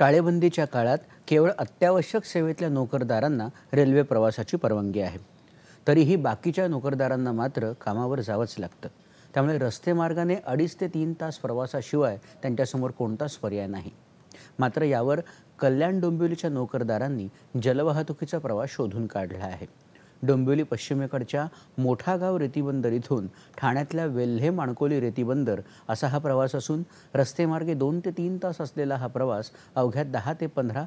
टाळेबंदीच्या काळात केवळ अत्यावश्यक सेवेतल्या नोकरदारांना रेल्वे प्रवासाची परवानगी आहे तरीही बाकीच्या नोकरदारांना मात्र कामावर जावंच लागतं त्यामुळे रस्ते मार्गाने अडीच ते तीन तास प्रवासाशिवाय त्यांच्यासमोर कोणताच पर्याय नाही मात्र यावर कल्याण डोंबिवलीच्या नोकरदारांनी जलवाहतुकीचा प्रवास शोधून काढला आहे डोंबिवली पश्चिमेकडच्या मोठागाव रेतीबंदर इथून ठाण्यातल्या वेल्हे माणकोली रेतीबंदर असा हा प्रवास असून रस्तेमार्गे दोन ते तीन तास असलेला हा प्रवास अवघ्या दहा ते पंधरा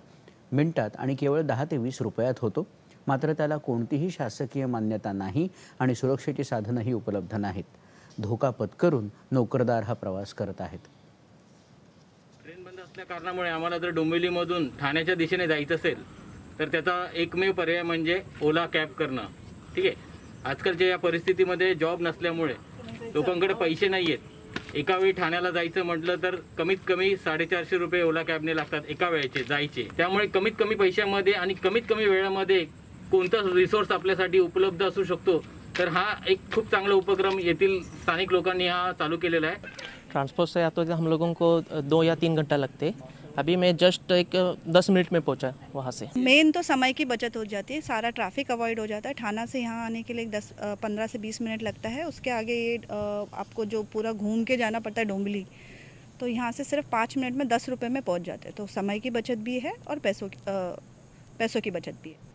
मिनिटात आणि केवळ दहा ते वीस रुपयात होतो मात्र त्याला कोणतीही शासकीय मान्यता नाही आणि सुरक्षेची साधनंही उपलब्ध नाहीत धोका पत्करून नोकरदार हा प्रवास करत आहेत ट्रेन बंद असल्या कारणामुळे आम्हाला जर डोंबिवलीमधून ठाण्याच्या दिशेने जायचं असेल तर त्याचा एकमेव पर्याय म्हणजे ओला कॅब करणं ठीक आहे आजकालच्या या परिस्थितीमध्ये जॉब नसल्यामुळे लोकांकडे पैसे नाही आहेत एका वेळी ठाण्याला जायचं म्हटलं तर कमीत कमी साडेचारशे रुपये ओला कॅबने लागतात एका वेळेचे जायचे त्यामुळे कमीत कमी पैशामध्ये आणि कमीत कमी वेळामध्ये कोणता रिसोर्स आपल्यासाठी उपलब्ध असू शकतो तर हा एक खूप चांगला उपक्रम येथील स्थानिक लोकांनी हा चालू केलेला आहे ट्रान्सपोर्टचा या तो हम लोगों को दो या तीन घंटा लगते अभी मैं जस्ट एक दस मिनट में पहुंचा वहाँ से मेन तो समय की बचत हो जाती है सारा ट्रैफिक अवॉइड हो जाता है थाना से यहाँ आने के लिए दस पंद्रह से बीस मिनट लगता है उसके आगे ये आपको जो पूरा घूम के जाना पड़ता है डोंगली तो यहाँ से सिर्फ पाँच मिनट में दस रुपये में पहुँच जाते हैं तो समय की बचत भी है और पैसों की पैसों की बचत भी है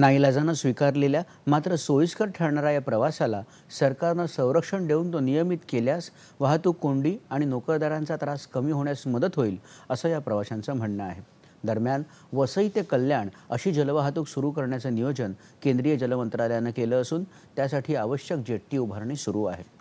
नाईलाजानं स्वीकारलेल्या मात्र सोयीस्कर ठरणाऱ्या या प्रवासाला सरकारनं संरक्षण देऊन तो नियमित केल्यास वाहतूक कोंडी आणि नोकरदारांचा त्रास कमी होण्यास मदत होईल असं या प्रवाशांचं म्हणणं आहे दरम्यान वसई ते कल्याण अशी जलवाहतूक सुरू करण्याचं नियोजन केंद्रीय जलमंत्रालयानं केलं असून त्यासाठी आवश्यक जेट्टी उभारणी सुरू आहे